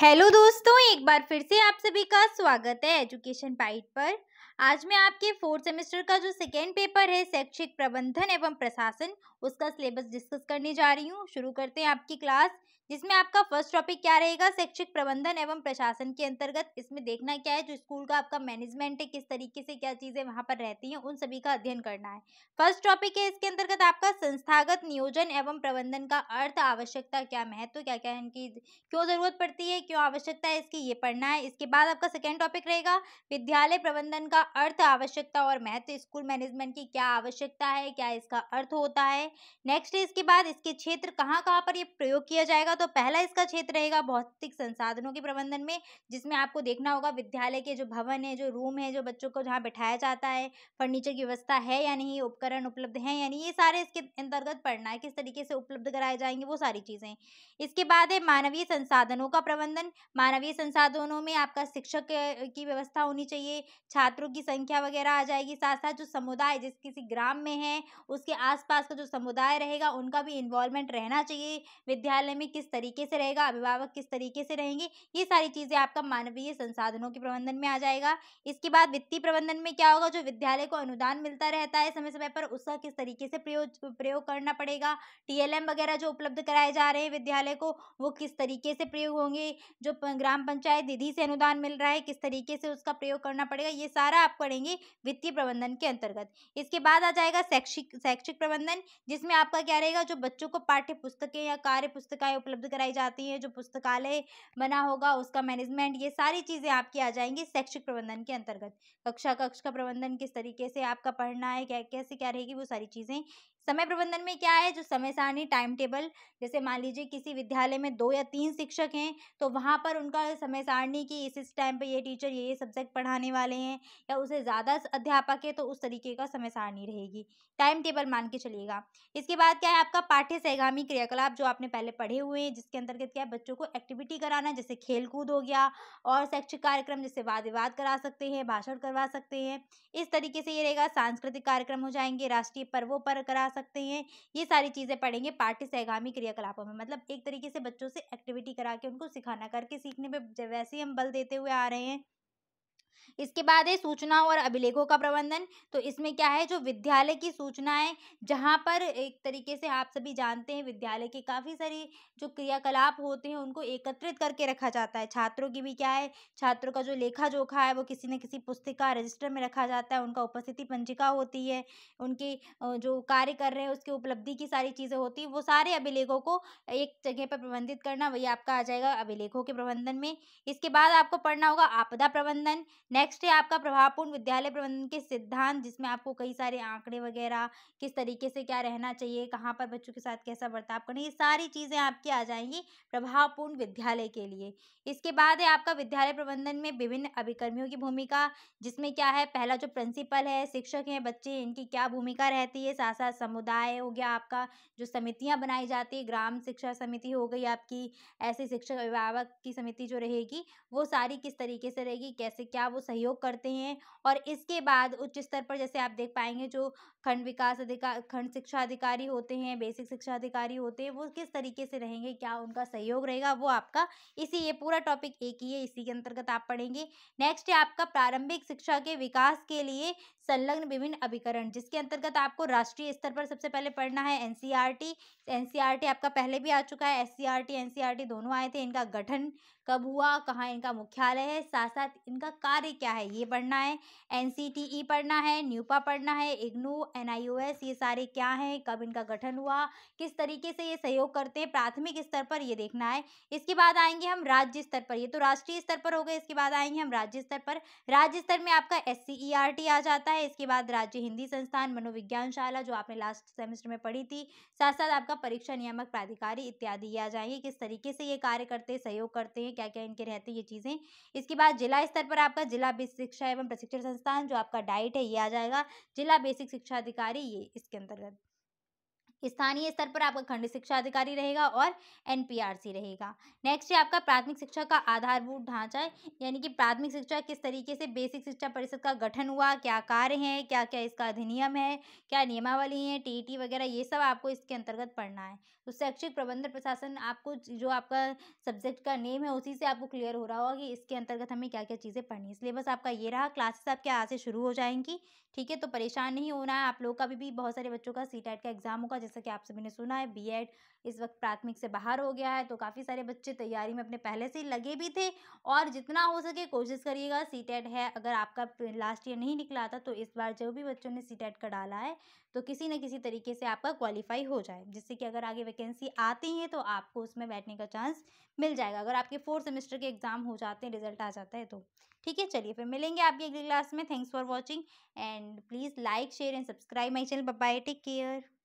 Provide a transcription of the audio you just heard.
hello दोस्तों एक बार फिर से आप सभी का स्वागत है एजुकेशन पाइट पर आज मैं आपके फोर्थ सेमेस्टर का जो सेकेंड पेपर है शैक्षिक प्रबंधन एवं प्रशासन उसका सिलेबस डिस्कस करने जा रही हूँ शुरू करते हैं आपकी क्लास जिसमें आपका फर्स्ट टॉपिक क्या रहेगा शैक्षिक प्रबंधन एवं प्रशासन के अंतर्गत इसमें देखना क्या है जो स्कूल का आपका मैनेजमेंट है किस तरीके से क्या चीज़ें वहाँ पर रहती हैं उन सभी का अध्ययन करना है फर्स्ट टॉपिक है इसके अंतर्गत आपका संस्थागत नियोजन एवं प्रबंधन का अर्थ आवश्यकता क्या महत्व तो क्या क्या है इनकी क्यों ज़रूरत पड़ती है क्यों आवश्यकता है इसकी ये पढ़ना है इसके बाद आपका सेकेंड टॉपिक रहेगा विद्यालय प्रबंधन का अर्थ आवश्यकता और महत्व स्कूल मैनेजमेंट की क्या आवश्यकता है क्या इसका अर्थ होता है नेक्स्ट है इसके बाद इसके क्षेत्र कहाँ कहाँ पर ये प्रयोग किया जाएगा तो पहला इसका क्षेत्र रहेगा भौतिक संसाधनों के प्रबंधन में जिसमें आपको देखना होगा विद्यालय के जो भवन है जो रूम है जो बच्चों को जहाँ बैठाया जाता है फर्नीचर की व्यवस्था है या नहीं उपकरण उपलब्ध है या नहीं ये सारे इसके अंतर्गत पढ़ना है किस तरीके से उपलब्ध कराए जाएंगे वो सारी चीज़ें इसके बाद है मानवीय संसाधनों का प्रबंधन मानवीय संसाधनों में आपका शिक्षक की व्यवस्था होनी चाहिए छात्रों की की संख्या वगैरह आ जाएगी साथ साथ जो समुदाय जिस किसी ग्राम में है उसके आसपास का जो समुदाय रहेगा उनका भी इन्वॉल्वमेंट रहना चाहिए विद्यालय में किस तरीके से रहेगा अभिभावक किस तरीके से रहेंगे ये सारी चीज़ें आपका मानवीय संसाधनों के प्रबंधन में आ जाएगा इसके बाद वित्तीय प्रबंधन में क्या होगा जो विद्यालय को अनुदान मिलता रहता है समय समय पर उसका किस तरीके से प्रयोग प्रयोग करना पड़ेगा टी वगैरह जो उपलब्ध कराए जा रहे हैं विद्यालय को वो किस तरीके से प्रयोग होंगे जो ग्राम पंचायत दीदी से अनुदान मिल रहा है किस तरीके से उसका प्रयोग करना पड़ेगा ये सारा आप पढ़ेंगे वित्तीय प्रबंधन के अंतर्गत इसके बाद आ जाएगा शैक्षिक शैक्षिक प्रबंधन जिसमें आपका क्या रहेगा जो बच्चों को पाठ्य पुस्तकें या कार्य पुस्तकें उपलब्ध कराई जाती हैं जो पुस्तकालय बना होगा उसका मैनेजमेंट ये सारी चीज़ें आपकी आ जाएंगी शैक्षिक प्रबंधन के अंतर्गत कक्षा कक्ष का प्रबंधन किस तरीके से आपका पढ़ना है क्या कैसे क्या रहेगी वो सारी चीज़ें समय प्रबंधन में क्या है जो समय सारणी टाइम टेबल जैसे मान लीजिए किसी विद्यालय में दो या तीन शिक्षक हैं तो वहाँ पर उनका समय सारणी कि इस इस टाइम पर ये टीचर ये ये सब्जेक्ट पढ़ाने वाले हैं या उसे ज़्यादा अध्यापक है तो उस तरीके का समय सारणी रहेगी टाइम टेबल मान के चलिएगा इसके बाद क्या है आपका पाठ्य सहगामी क्रियाकलाप जो आपने पहले पढ़े हुए हैं जिसके अंतर्गत क्या है बच्चों को एक्टिविटी कराना जैसे खेल कूद हो गया और शैक्षिक कार्यक्रम जैसे वाद विवाद करा सकते हैं भाषण करवा सकते हैं इस तरीके से ये रहेगा सांस्कृतिक कार्यक्रम हो जाएंगे राष्ट्रीय पर्वों पर करा सकते हैं ये सारी चीज़ें पढ़ेंगे पार्टी सहगामी क्रियाकलापों में मतलब एक तरीके से बच्चों से एक्टिविटी करा के उनको सिखाना करके सीखने में वैसे ही हम बल देते हुए आ रहे हैं इसके बाद है सूचना और अभिलेखों का प्रबंधन तो इसमें क्या है जो विद्यालय की सूचनाएं जहाँ पर एक तरीके से आप सभी जानते हैं विद्यालय के काफ़ी सारी जो क्रियाकलाप होते हैं उनको एकत्रित करके रखा जाता है छात्रों की भी क्या है छात्रों का जो लेखा जोखा है वो किसी न किसी पुस्तिका रजिस्टर में रखा जाता है उनका उपस्थिति पंजिका होती है उनकी जो कार्य कर रहे हैं उसकी उपलब्धि की सारी चीज़ें होती है वो सारे अभिलेखों को एक जगह पर प्रबंधित करना वही आपका आ जाएगा अभिलेखों के प्रबंधन में इसके बाद आपको पढ़ना होगा आपदा प्रबंधन नेक्स्ट नेक्स्ट है आपका प्रभावपूर्ण विद्यालय प्रबंधन के सिद्धांत जिसमें आपको कई सारे आंकड़े वगैरह किस तरीके से क्या रहना चाहिए कहाँ पर बच्चों के साथ कैसा बर्ताव करना ये सारी चीज़ें आपकी आ जाएंगी प्रभावपूर्ण विद्यालय के लिए इसके बाद है आपका विद्यालय प्रबंधन में विभिन्न अभिकर्मियों की भूमिका जिसमें क्या है पहला जो प्रिंसिपल है शिक्षक हैं बच्चे इनकी क्या भूमिका रहती है साथ साथ समुदाय हो गया आपका जो समितियाँ बनाई जाती है ग्राम शिक्षा समिति हो गई आपकी ऐसे शिक्षक अभिभावक की समिति जो रहेगी वो सारी किस तरीके से रहेगी कैसे क्या वो सही सहयोग करते हैं और इसके बाद उच्च स्तर पर जैसे आप देख पाएंगे जो खंड विकास अधिकार खंड शिक्षा अधिकारी होते हैं बेसिक शिक्षा अधिकारी होते हैं वो किस तरीके से रहेंगे क्या उनका सहयोग रहेगा वो आपका इसी ये पूरा टॉपिक एक ही है इसी के अंतर्गत आप पढ़ेंगे नेक्स्ट है आपका प्रारंभिक शिक्षा के विकास के लिए संलग्न विभिन्न अभिकरण जिसके अंतर्गत आपको राष्ट्रीय स्तर पर सबसे पहले पढ़ना है एन सी e e आपका पहले भी आ चुका है एस सी e दोनों आए थे इनका गठन कब हुआ कहाँ इनका मुख्यालय है साथ साथ इनका कार्य क्या क्या है ये पढ़ना है एन e पढ़ना है न्यूपा पढ़ना है इग्नू एन ये सारे क्या हैं कब इनका गठन हुआ किस तरीके से ये सहयोग करते हैं प्राथमिक स्तर पर ये देखना है इसके बाद आएंगे हम राज्य स्तर पर ये तो राष्ट्रीय स्तर पर हो गए इसके बाद आएंगे हम राज्य स्तर पर राज्य स्तर में आपका एस e आ जाता है इसके बाद राज्य हिंदी संस्थान मनोविज्ञान शाला जो आपने लास्ट सेमेस्टर में पढ़ी थी साथ साथ आपका परीक्षा नियामक प्राधिकारी इत्यादि ये आ जाएंगे किस तरीके से ये कार्य करते हैं सहयोग करते हैं क्या क्या इनके रहते हैं ये चीज़ें इसके बाद जिला स्तर पर आपका जिला जिला बेसिक शिक्षा एवं प्रशिक्षण संस्थान जो आपका डाइट है ये आ जाएगा जिला बेसिक शिक्षा अधिकारी ये इसके अंतर्गत स्थानीय स्तर पर आपका खंड शिक्षा अधिकारी रहेगा और एनपीआरसी रहेगा नेक्स्ट है आपका प्राथमिक शिक्षा का आधारभूत ढांचा है यानी कि प्राथमिक शिक्षा किस तरीके से बेसिक शिक्षा परिषद का गठन हुआ क्या कार्य है क्या क्या इसका अधिनियम है क्या नियमावली है टीटी वगैरह ये सब आपको इसके अंतर्गत पढ़ना है तो शैक्षिक प्रबंधन प्रशासन आपको जो आपका सब्जेक्ट का नेम है उसी से आपको क्लियर हो रहा होगा कि इसके अंतर्गत हमें क्या क्या चीज़ें पढ़नी है सिलेबस आपका ये रहा क्लासेस आपके आज से शुरू हो जाएंगी ठीक है तो परेशान नहीं होना है आप लोग का भी, भी बहुत सारे बच्चों का सी e का एग्ज़ाम होगा जैसा कि आप सभी ने सुना है बी इस वक्त प्राथमिक से बाहर हो गया है तो काफ़ी सारे बच्चे तैयारी में अपने पहले से लगे भी थे और जितना हो सके कोशिश करिएगा सी e है अगर आपका लास्ट ईयर नहीं निकला था तो इस बार जो भी बच्चों ने सी e का डाला है तो किसी न किसी तरीके से आपका क्वालिफाई हो जाए जिससे कि अगर आगे वैकेंसी आती है तो आपको उसमें बैठने का चांस मिल जाएगा अगर आपके फोर्थ सेमेस्टर के एग्ज़ाम हो जाते हैं रिजल्ट आ जाता है तो ठीक है चलिए फिर मिलेंगे आपकी अगली क्लास में thanks for watching and please like share and subscribe my channel bye take care